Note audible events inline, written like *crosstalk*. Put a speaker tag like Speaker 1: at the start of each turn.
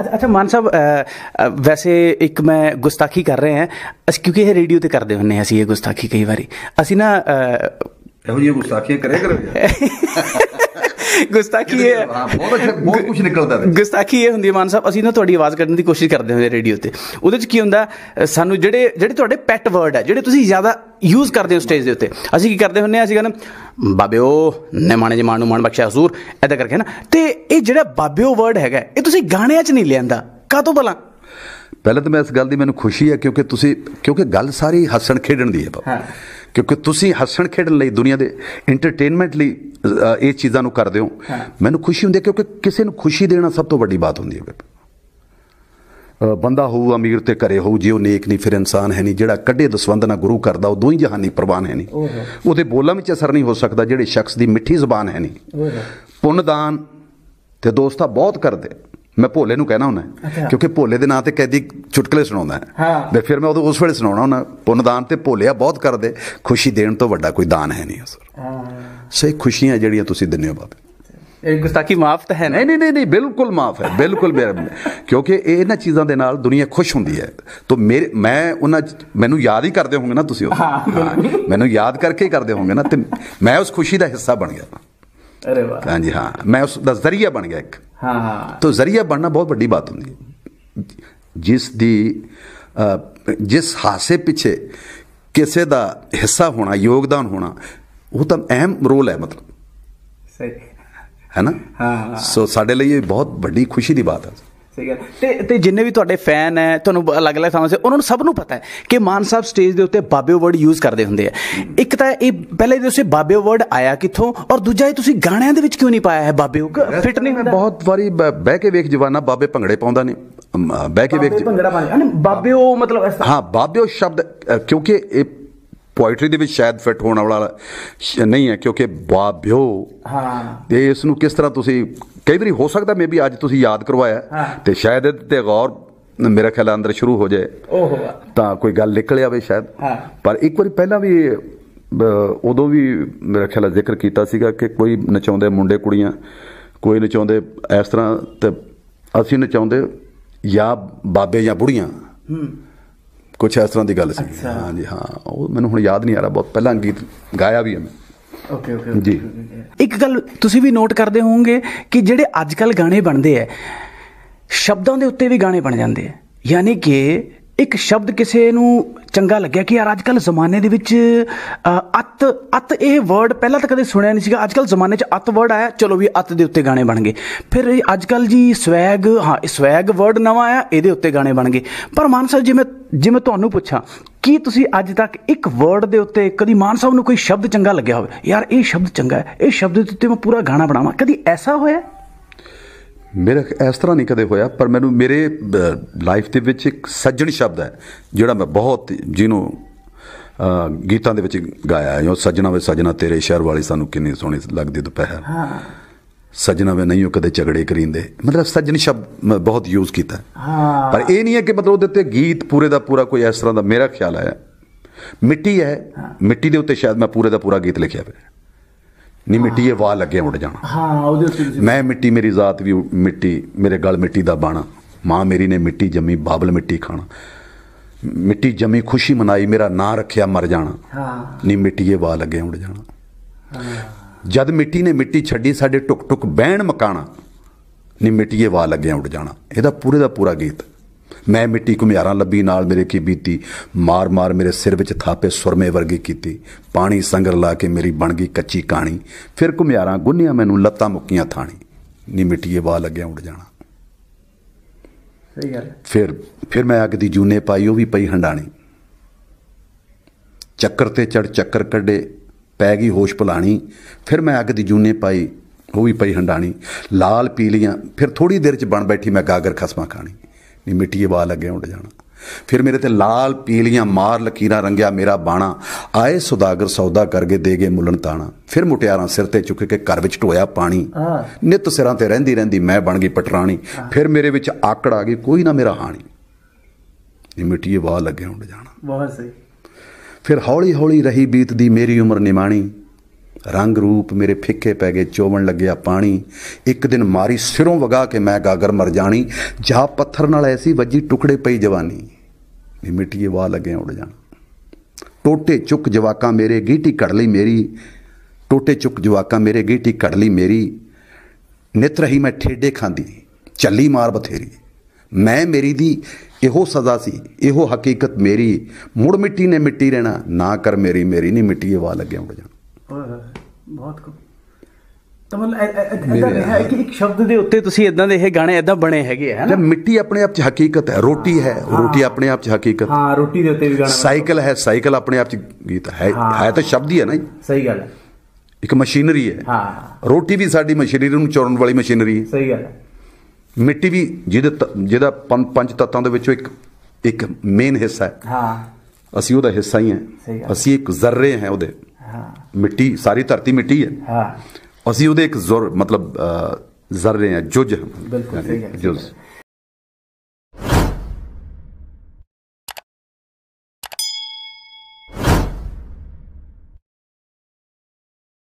Speaker 1: ਅੱਛਾ ਮਾਨ ਸਾਹਿਬ ਵੈਸੇ ਇੱਕ ਮੈਂ ਗੁਸਤਾਖੀ ਕਰ ਰਹੇ ਹਾਂ ਅਸੀਂ ਕਿਉਂਕਿ ਇਹ ਰੇਡੀਓ ਤੇ ਕਰਦੇ ਹੁੰਨੇ ਅਸੀਂ ਇਹ ਗੁਸਤਾਖੀ ਕਈ ਵਾਰੀ ਅਸੀਂ ਨਾ ਇਹੋ ਜਿਹੀ ਗੁਸਤਾਖੀ ਕਰੇ ਕਰੇ *laughs* ਗੁਸਤਾਖੀ ਇਹ ਬਹੁਤ ਬਹੁਤ ਕੁਝ ਨਿਕਲਦਾ ਵਿੱਚ ਗੁਸਤਾਖੀ ਇਹ ਹੁੰਦੀ ਹੈ ਮਾਨ ਸਾਹਿਬ ਅਸੀਂ ਨਾ ਤੁਹਾਡੀ ਆਵਾਜ਼ ਕੱਢਣ ਦੀ ਕੋਸ਼ਿਸ਼ ਕਰਦੇ ਹੁੰਦੇ ਰੇਡੀਓ ਤੇ ਉਹਦੇ ਚ ਕੀ ਹੁੰਦਾ ਸਾਨੂੰ ਜਿਹੜੇ ਜਿਹੜੇ ਤੁਹਾਡੇ ਪੈਟ ਵਰਡ ਹੈ ਜਿਹੜੇ ਤੁਸੀਂ ਜ਼ਿਆਦਾ ਯੂਜ਼ ਕਰਦੇ ਹੋ ਸਟੇਜ ਦੇ ਉੱਤੇ ਅਸੀਂ ਕੀ ਕਰਦੇ ਹੁੰਨੇ ਆ ਸੀਗਾ ਨਾ ਬਾਬਿਓ ਨਿਮਾਣੇ ਜੀ ਨੂੰ ਮਾਨ ਬਖਸ਼ਾ ਹਜ਼ੂਰ ਐਦਾਂ ਕਰਕੇ ਨਾ ਤੇ ਇਹ ਜਿਹੜਾ ਬਾਬਿਓ ਵਰਡ ਹੈਗਾ ਇਹ ਤੁਸੀਂ ਗਾਣਿਆਂ 'ਚ ਨਹੀਂ ਲਿਆਂਦਾ
Speaker 2: ਕਾਤੋਂ ਭਲਾ ਪਹਿਲਾਂ ਤਾਂ ਮੈਂ ਇਸ ਗੱਲ ਦੀ ਮੈਨੂੰ ਖੁਸ਼ੀ ਹੈ ਕਿਉਂਕਿ ਤੁਸੀਂ ਕਿਉਂਕਿ ਗੱਲ ਸਾਰੀ ਹੱਸਣ ਖੇਡਣ ਦੀ ਹੈ ਬਾਬਾ ਕਿਉਂਕਿ ਤੁਸੀਂ ਹੱਸਣ ਖੇਡਣ ਲਈ ਦੁਨੀਆ ਦੇ ਐਂਟਰਟੇਨਮੈਂਟ ਲਈ ਇਹ ਚੀਜ਼ਾਂ ਨੂੰ ਕਰਦੇ ਹੋ ਮੈਨੂੰ ਖੁਸ਼ੀ ਹੁੰਦੀ ਹੈ ਕਿਉਂਕਿ ਕਿਸੇ ਨੂੰ ਖੁਸ਼ੀ ਦੇਣਾ ਸਭ ਤੋਂ ਵੱਡੀ ਬਾਤ ਹੁੰਦੀ ਹੈ ਬੰਦਾ ਹੋਊ ਅਮੀਰ ਤੇ ਘਰੇ ਹੋਊ ਜੇ ਉਹ ਨੇਕ ਨਹੀਂ ਫਿਰ ਇਨਸਾਨ ਹੈ ਨਹੀਂ ਜਿਹੜਾ ਕੱਢੇ ਦਸਵੰਦ ਨਾਲ ਗੁਰੂ ਕਰਦਾ ਉਹ ਦੋਹੀ ਜਹਾਨੀ ਪ੍ਰਵਾਨ ਹੈ ਨਹੀਂ ਉਹਦੇ ਬੋਲਾਂ ਵਿੱਚ ਅਸਰ ਨਹੀਂ ਹੋ ਸਕਦਾ ਜਿਹੜੇ ਸ਼ਖਸ ਦੀ ਮਿੱਠੀ ਜ਼ੁਬਾਨ ਹੈ ਨਹੀਂ ਪੁੰਨਦਾਨ ਤੇ ਦੋਸਤਾ ਬਹੁਤ ਕਰਦੇ ਮੈਂ ਭੋਲੇ ਨੂੰ ਕਹਿਣਾ ਹੁੰਦਾ ਕਿਉਂਕਿ ਭੋਲੇ ਦੇ ਨਾਂ ਤੇ ਕੈਦੀ ਚੁਟਕਲੇ ਸੁਣਾਉਂਦਾ ਹੈ ਤੇ ਫਿਰ ਮੈਂ ਉਹਦੇ ਉਸ ਵੇਲੇ ਸੁਣਾਉਣਾ ਹੁੰਦਾ ਪੁੰਨਦਾਨ ਤੇ ਆ ਬਹੁਤ ਕਰਦੇ ਖੁਸ਼ੀ ਦੇਣ ਤੋਂ ਵੱਡਾ ਕੋਈ ਦਾਨ ਹੈ ਨਹੀਂ ਸਰ ਸਹੀ ਖੁਸ਼ੀਆਂ ਜਿਹੜੀਆਂ ਤੁਸੀਂ ਦਿੰਦੇ ਹੋ ਬਾਬੇ ਇਹ ਗੁਸਤਾਖੀ ਮਾਫ ਤਾਂ ਹੈ ਨਹੀਂ ਨਹੀਂ ਨਹੀਂ ਨਹੀਂ ਬਿਲਕੁਲ ਮਾਫ ਹੈ ਬਿਲਕੁਲ ਕਿਉਂਕਿ ਇਹ ਇਹਨਾਂ ਚੀਜ਼ਾਂ ਦੇ ਨਾਲ ਦੁਨੀਆ ਖੁਸ਼ ਹੁੰਦੀ ਹੈ ਤੋਂ ਮੇਰੇ ਮੈਂ ਉਹਨਾਂ ਮੈਨੂੰ ਯਾਦ ਹੀ ਕਰਦੇ ਹੋਗੇ ਨਾ ਤੁਸੀਂ ਉਹ ਮੈਨੂੰ ਯਾਦ ਕਰਕੇ ਹੀ ਕਰਦੇ ਹੋਗੇ ਨਾ ਤੇ ਮੈਂ ਉਸ ਖੁਸ਼ੀ ਦਾ ਹਿੱਸਾ ਬਣ ਗਿਆ ਅਰੇ ਵਾਹ ਹਾਂਜੀ ਹਾਂ ਮੈਂ ਉਸ ਦਾ ਜ਼ਰੀਆ ਬਣ ਗਿਆ ਇੱਕ ਹਾਂ ਹਾਂ ਤੋਂ ਜ਼ਰੀਆ ਬਣਨਾ ਬਹੁਤ ਵੱਡੀ ਬਾਤ ਹੁੰਦੀ ਹੈ ਜਿਸ ਦੀ ਜਿਸ ਹਾਸੇ ਪਿੱਛੇ ਕਿਸੇ ਦਾ ਹਿੱਸਾ ਹੋਣਾ ਯੋਗਦਾਨ ਹੋਣਾ ਉਹ ਤਾਂ ਅਹਿਮ ਰੋਲ ਹੈ ਮਤਲਬ ਸਹੀ ਹੈ ਨਾ ਹਾਂ ਸੋ ਸਾਡੇ ਲਈ ਇਹ ਬਹੁਤ ਵੱਡੀ ਖੁਸ਼ੀ ਦੀ ਬਾਤ ਹੈ
Speaker 1: ਸਹੀ ਤੇ ਤੇ ਜਿੰਨੇ ਵੀ ਤੁਹਾਡੇ ਫੈਨ ਹੈ ਤੁਹਾਨੂੰ ਅਲੱਗ-ਅਲੱਗ ਥਾਵਾਂ 'ਤੇ ਉਹਨਾਂ ਨੂੰ ਸਭ ਨੂੰ ਪਤਾ ਹੈ ਕਿ ਮਾਨ ਸਾਹਿਬ ਸਟੇਜ ਦੇ ਉੱਤੇ ਬਾਬੇ ਵਰਡ ਯੂਜ਼ ਕਰਦੇ ਹੁੰਦੇ ਆ ਇੱਕ ਤਾਂ ਇਹ ਪਹਿਲੇ ਦੇ ਉਸੇ ਬਾਬੇ ਵਰਡ ਆਇਆ ਕਿੱਥੋਂ ਔਰ ਦੂਜਾ ਇਹ ਤੁਸੀਂ ਗਾਣਿਆਂ ਦੇ ਵਿੱਚ ਕਿਉਂ ਨਹੀਂ ਪਾਇਆ ਹੈ ਬਾਬੇ ਉਹ
Speaker 2: ਫਿੱਟ ਨਹੀਂ ਹੁੰਦਾ ਬਹੁਤ ਵਾਰੀ ਬਹਿ ਕੇ ਵੇਖ ਜਵਾਨਾ ਬਾਬੇ ਭੰਗੜੇ ਪਾਉਂਦਾ ਨੇ ਬਹਿ ਕੇ ਵੇਖ ਬਾਬੇ ਭੰਗੜਾ ਪਾਉਂਦਾ
Speaker 1: ਬਾਬੇ ਉਹ ਮਤਲਬ
Speaker 2: ਹਾਂ ਬਾਬੇ ਉਹ ਸ਼ਬਦ ਕਿਉਂਕਿ ਇਹ ਪੋਇਟਰੀ ਦੇ ਵਿੱਚ ਸ਼ਾਇਦ ਫਿੱਟ ਹੋਣ ਵਾਲਾ ਨਹੀਂ ਹੈ ਕਿਉਂਕਿ ਬਾਬਿਓ ਹਾਂ ਤੇ ਇਸ ਨੂੰ ਕਿਸ ਤਰ੍ਹਾਂ ਤੁਸੀਂ ਕਈ ਵਾਰੀ ਹੋ ਸਕਦਾ ਮੇਬੀ ਅੱਜ ਤੁਸੀਂ ਯਾਦ ਕਰਵਾਇਆ ਤੇ ਸ਼ਾਇਦ ਤੇ ਗੌਰ ਮੇਰੇ ਖਿਆਲ ਅੰਦਰ ਸ਼ੁਰੂ ਹੋ ਜਾਏ ਓਹੋ ਤਾਂ ਕੋਈ ਗੱਲ ਨਿਕਲ ਆਵੇ ਸ਼ਾਇਦ ਪਰ ਇੱਕ ਵਾਰੀ ਪਹਿਲਾਂ ਵੀ ਉਦੋਂ ਵੀ ਮੇਰੇ ਖਿਆਲ ਜ਼ਿਕਰ ਕੀਤਾ ਸੀਗਾ ਕਿ ਕੋਈ ਨਚਾਉਂਦੇ ਮੁੰਡੇ ਕੁੜੀਆਂ ਕੋਈ ਨਚਾਉਂਦੇ ਇਸ ਤਰ੍ਹਾਂ ਤੇ ਅਸੀਂ ਨਚਾਉਂਦੇ ਜਾਂ ਬਾਬੇ ਜਾਂ ਬੁੜੀਆਂ ਹੂੰ ਕੁਝ ਇਸ ਤਰ੍ਹਾਂ ਦੀ ਗੱਲ ਸੀ ਹਾਂਜੀ ਹਾਂ ਉਹ
Speaker 1: ਮੈਨੂੰ ਹੁਣ ਯਾਦ ਨਹੀਂ ਆ ਰਿਹਾ ਬਹੁਤ ਪਹਿਲਾਂ ਗੀਤ ਗਾਇਆ ਵੀ ਹੈ ਮੈਂ ਓਕੇ ਓਕੇ ਜੀ ਇੱਕ ਗੱਲ ਤੁਸੀਂ ਵੀ ਨੋਟ ਕਰਦੇ ਹੋਵੋਗੇ ਕਿ ਜਿਹੜੇ ਅੱਜ ਕੱਲ ਗਾਣੇ ਬਣਦੇ ਐ ਸ਼ਬਦਾਂ ਦੇ ਉੱਤੇ ਵੀ ਗਾਣੇ ਬਣ ਜਾਂਦੇ ਐ ਯਾਨੀ ਕਿ ਇੱਕ ਸ਼ਬਦ ਕਿਸੇ ਨੂੰ ਚੰਗਾ ਲੱਗਿਆ ਕਿ ਯਾਰ ਅੱਜ ਕੱਲ ਜ਼ਮਾਨੇ ਦੇ ਵਿੱਚ ਅਤ ਅਤ ਇਹ ਵਰਡ ਪਹਿਲਾਂ ਤਾਂ ਕਦੇ ਸੁਣਿਆ ਨਹੀਂ ਸੀਗਾ ਅੱਜ ਕੱਲ ਜ਼ਮਾਨੇ 'ਚ ਅਤ ਵਰਡ ਆਇਆ ਚਲੋ ਵੀ ਅਤ ਦੇ ਉੱਤੇ ਗਾਣੇ ਬਣ ਗਏ ਫਿਰ ਅੱਜ ਕੱਲ ਜੀ ਸਵੈਗ ਹਾਂ ਸਵੈਗ ਵਰਡ ਨਵਾਂ ਆਇਆ ਇਹਦੇ ਉੱਤੇ ਗਾਣੇ ਬਣ ਗਏ ਪਰ ਮਾਨ ਸਾਹਿਬ ਜਿਵੇਂ ਜਿਵੇਂ ਤੁਹਾਨੂੰ ਪੁੱਛਾਂ ਕੀ ਤੁਸੀਂ ਅੱਜ ਤੱਕ ਇੱਕ ਵਰਡ ਦੇ ਉੱਤੇ ਕਦੀ ਮਾਨ ਸਾਹਿਬ ਨੂੰ ਕੋਈ ਸ਼ਬਦ ਚੰਗਾ ਲੱਗਿਆ ਹੋਵੇ ਯਾਰ ਇਹ ਸ਼ਬਦ ਚੰਗਾ ਹੈ ਇਹ ਸ਼ਬਦ ਦੇ ਉੱਤੇ ਮੈਂ ਪੂਰਾ ਗਾਣਾ ਬਣਾਵਾਂ ਕਦੀ ਐਸਾ ਹੋਇਆ
Speaker 2: ਮੇਰੇ ਇਸ ਤਰ੍ਹਾਂ ਨਹੀਂ ਕਦੇ ਹੋਇਆ ਪਰ ਮੈਨੂੰ ਮੇਰੇ ਲਾਈਫ ਦੇ ਵਿੱਚ ਇੱਕ ਸੱਜਣ ਸ਼ਬਦ ਹੈ ਜਿਹੜਾ ਮੈਂ ਬਹੁਤ ਜਿਹਨੂੰ ਗੀਤਾਂ ਦੇ ਵਿੱਚ ਗਾਇਆ ਉਹ ਸੱਜਣਾ ਵੇ ਸੱਜਣਾ ਤੇਰੇ ਸ਼ਹਿਰ ਵਾਲੀ ਸਾਨੂੰ ਕਿੰਨੀ ਸੋਹਣੀ ਲੱਗਦੀ ਦੁਪਹਿਰ ਹਾਂ ਸੱਜਣਾ ਵੇ ਨਹੀਂ ਉਹ ਕਦੇ ਝਗੜੇ ਕਰੀਂਦੇ ਮਤਲਬ ਸੱਜਣ ਸ਼ਬਦ ਮੈਂ ਬਹੁਤ ਯੂਜ਼ ਕੀਤਾ ਹਾਂ ਪਰ ਇਹ ਨਹੀਂ ਹੈ ਕਿ ਮਤਲਬ ਉਹਦੇ ਤੇ ਗੀਤ ਪੂਰੇ ਦਾ ਪੂਰਾ ਕੋਈ ਇਸ ਤਰ੍ਹਾਂ ਦਾ ਮੇਰਾ ਖਿਆਲ ਆਇਆ ਮਿੱਟੀ ਹੈ ਮਿੱਟੀ ਦੇ ਉੱਤੇ ਸ਼ਾਇਦ ਮੈਂ ਪੂਰੇ ਦਾ ਪੂਰਾ ਗੀਤ ਲਿਖਿਆ ਹੋਵੇ ਨਹੀਂ ਮਿੱਟੀ ਇਹ ਵਾਲ ਲੱਗੇ ਉੱਡ ਜਾਣਾ
Speaker 1: ਹਾਂ ਉਹਦੇ ਉੱਤੇ ਤੁਸੀਂ
Speaker 2: ਮੈਂ ਮਿੱਟੀ ਮੇਰੀ ਜ਼ਾਤ ਵੀ ਮਿੱਟੀ ਮੇਰੇ ਗਲ ਮਿੱਟੀ ਦਾ ਬਾਣਾ ਮਾਂ ਮੇਰੀ ਨੇ ਮਿੱਟੀ ਜੰਮੀ ਬਾਬਲ ਮਿੱਟੀ ਖਾਣਾ ਮਿੱਟੀ ਜੰਮੀ ਖੁਸ਼ੀ ਮਨਾਈ ਮੇਰਾ ਨਾਂ ਰੱਖਿਆ ਮਰ ਜਾਣਾ ਹਾਂ ਨਹੀਂ ਮਿੱਟੀ ਇਹ ਵਾਲ ਲੱਗੇ ਉੱਡ ਜਾਣਾ ਜਦ ਮਿੱਟੀ ਨੇ ਮਿੱਟੀ ਛੱਡੀ ਸਾਡੇ ਟੁਕ ਟੁਕ ਬਹਿਣ ਮਕਾਣਾ ਨਹੀਂ ਮਿੱਟੀ ਇਹ ਵਾਲ ਲੱਗੇ ਉੱਡ ਜਾਣਾ ਇਹਦਾ ਪੂਰੇ ਦਾ ਪੂਰਾ ਗੀਤ ਮੈਂ ਮਿੱਟੀ ਘੁਮਿਆਰਾਂ ਲੱਭੀ ਨਾਲ ਮੇਰੇ ਕੀ ਬੀਤੀ ਮਾਰ ਮਾਰ ਮੇਰੇ ਸਿਰ ਵਿੱਚ ਥਾਪੇ ਸੁਰਮੇ ਵਰਗੀ ਕੀਤੀ ਪਾਣੀ ਸੰਗਰ ਲਾ ਕੇ ਮੇਰੀ ਬਣ ਗਈ ਕੱਚੀ ਕਾਣੀ ਫਿਰ ਘੁਮਿਆਰਾਂ ਗੁੰਨਿਆ ਮੈਨੂੰ ਲੱਤਾਂ ਮੁੱਕੀਆਂ ਥਾਣੀ ਨੀ ਮਿੱਟੀਏ ਬਾ ਲੱਗਿਆ ਉੱਡ ਜਾਣਾ ਸਹੀ ਗੱਲ ਫਿਰ ਫਿਰ ਮੈਂ ਅੱਗ ਦੀ ਜੂਨੇ ਪਾਈ ਉਹ ਵੀ ਪਈ ਹੰਡਾਣੀ ਚੱਕਰ ਤੇ ਚੜ ਚੱਕਰ ਕੱਢੇ ਪੈ ਗਈ ਹੋਸ਼ ਭੁਲਾਣੀ ਫਿਰ ਮੈਂ ਅੱਗ ਦੀ ਜੂਨੇ ਪਾਈ ਉਹ ਵੀ ਪਈ ਹੰਡਾਣੀ ਲਾਲ ਪੀਲੀਆਂ ਫਿਰ ਥੋੜੀ ਦੇਰ ਚ ਬਣ ਬੈਠੀ ਮੈਂ ਗਾਗਰ ਖਸਮਾ ਖਾਣੀ ਨਹੀਂ ਮਿੱਟੀ ਇਹ ਬਾਲ ਅੱਗੇ ਉੱਡ ਜਾਣਾ ਫਿਰ ਮੇਰੇ ਤੇ ਲਾਲ ਪੀਲੀਆਂ ਮਾਰ ਲਕੀਰਾਂ ਰੰਗਿਆ ਮੇਰਾ ਬਾਣਾ ਆਏ ਸੁਦਾਗਰ ਸੌਦਾ ਕਰਕੇ ਦੇ ਗਏ ਮੁੱਲਣ ਤਾਣਾ ਫਿਰ ਮੁਟਿਆਰਾਂ ਸਿਰ ਤੇ ਚੁੱਕ ਕੇ ਘਰ ਵਿੱਚ ਢੋਇਆ ਪਾਣੀ ਨਿਤ ਸਿਰਾਂ ਤੇ ਰਹਿੰਦੀ ਰਹਿੰਦੀ ਮੈਂ ਬਣ ਗਈ ਪਟਰਾਣੀ ਫਿਰ ਮੇਰੇ ਵਿੱਚ ਆਕੜ ਆ ਗਈ ਕੋਈ ਨਾ ਮੇਰਾ ਹਾਣੀ ਇਹ ਮਿੱਟੀਏ ਵਾਹ ਲੱਗੇ ਉੱਡ ਜਾਣਾ ਬਹੁਤ ਸਹੀ ਫਿਰ ਹੌਲੀ ਹੌਲੀ ਰਹੀ ਬੀਤਦੀ ਮੇਰੀ ਉਮਰ ਨਿਮਾਣੀ ਰੰਗ ਰੂਪ ਮੇਰੇ ਫਿੱਕੇ ਪੈ ਗਏ ਚੋਵਣ ਲੱਗਿਆ ਪਾਣੀ ਇੱਕ ਦਿਨ ਮਾਰੀ ਸਿਰੋਂ ਵਗਾ ਕੇ ਮੈਂ ਗਾਗਰ ਮਰ ਜਾਣੀ ਜਾ ਪੱਥਰ ਨਾਲ ਐਸੀ ਵੱਜੀ ਟੁਕੜੇ ਪਈ ਜਵਾਨੀ ਇਹ ਮਿੱਟੀਏ ਵਾ ਲੱਗੇ ਉੜ ਜਾਣ ਟੋਟੇ ਚੁੱਕ ਜਵਾਕਾਂ ਮੇਰੇ ਗੀਟੀ ਘੜ ਲਈ ਮੇਰੀ ਟੋਟੇ ਚੁੱਕ ਜਵਾਕਾਂ ਮੇਰੇ ਗੀਟੀ ਘੜ ਲਈ ਮੇਰੀ ਨਿਤ ਰਹੀ ਮੈਂ ਠੇਡੇ ਖਾਂਦੀ ਚੱਲੀ ਮਾਰ ਬਥੇਰੀ ਮੈਂ ਮੇਰੀ ਦੀ ਇਹੋ ਸਜ਼ਾ ਸੀ ਇਹੋ ਹਕੀਕਤ ਮੇਰੀ ਮੁੜ ਮਿੱਟੀ ਨੇ ਮਿੱਟੀ ਰਹਿਣਾ ਨਾ ਕਰ ਮੇਰੀ ਮੇਰੀ ਨਹੀਂ ਮਿੱਟੀਏ ਵਾ ਲਗੇ ਉੜ
Speaker 1: ਜਾਣ ਬਹੁਤ ਤਾਂ ਮਤਲਬ ਇਦਾਂ ਹੈ ਕਿ ਇੱਕ ਸ਼ਬਦ ਦੇ ਉੱਤੇ ਤੁਸੀਂ ਇਦਾਂ ਦੇ ਇਹ ਗਾਣੇ ਇਦਾਂ ਬਣੇ ਹੈਗੇ ਹੈ ਨਾ
Speaker 2: ਮਿੱਟੀ ਆਪਣੇ ਆਪ 'ਚ ਹਕੀਕਤ ਹੈ ਰੋਟੀ ਹੈ ਰੋਟੀ ਆਪਣੇ ਆਪ 'ਚ ਹਕੀਕਤ
Speaker 1: ਹਾਂ ਰੋਟੀ ਦੇ ਉੱਤੇ ਵੀ ਗਾਣਾ
Speaker 2: ਸਾਈਕਲ ਹੈ ਸਾਈਕਲ ਆਪਣੇ ਆਪ 'ਚ ਗੀਤ ਹੈ ਹੈ ਤਾਂ ਸ਼ਬਦ ਹੀ ਹੈ ਨਾ ਸਹੀ ਗੱਲ ਹੈ ਇੱਕ ਮਸ਼ੀਨਰੀ ਹੈ ਹਾਂ ਰੋਟੀ ਵੀ ਸਾਡੀ ਮਸ਼ੀਨਰੀ ਨੂੰ ਚੋਰਨ ਵਾਲੀ ਮਸ਼ੀਨਰੀ ਹੈ ਸਹੀ ਗੱਲ ਹੈ ਮਿੱਟੀ ਵੀ ਜਿਹਦੇ ਜਿਹਦਾ ਪੰਜ ਤੱਤਾਂ ਦੇ ਵਿੱਚੋਂ ਇੱਕ ਇੱਕ ਮੇਨ ਹਿੱਸਾ ਹੈ
Speaker 1: ਹਾਂ
Speaker 2: ਅਸੀਂ ਉਹਦਾ ਹਿੱਸਾ ਹੀ ਹਾਂ ਅਸੀਂ ਇੱਕ ਜ਼ਰਰੇ ਹਾਂ ਉਹਦੇ ਹਾਂ ਮਿੱਟੀ ਸਾਰੀ ਧਰਤੀ ਮਿੱਟੀ ਹੈ ਹਾਂ ਅਸੀਂ ਉਹਦੇ ਇੱਕ ਜ਼ਰ ਮਤਲਬ ਜ਼ਰਰੇ ਹਾਂ ਜੁਜ
Speaker 1: ਬਿਲਕੁਲ ਸਹੀ ਹੈ
Speaker 2: ਜੁਜ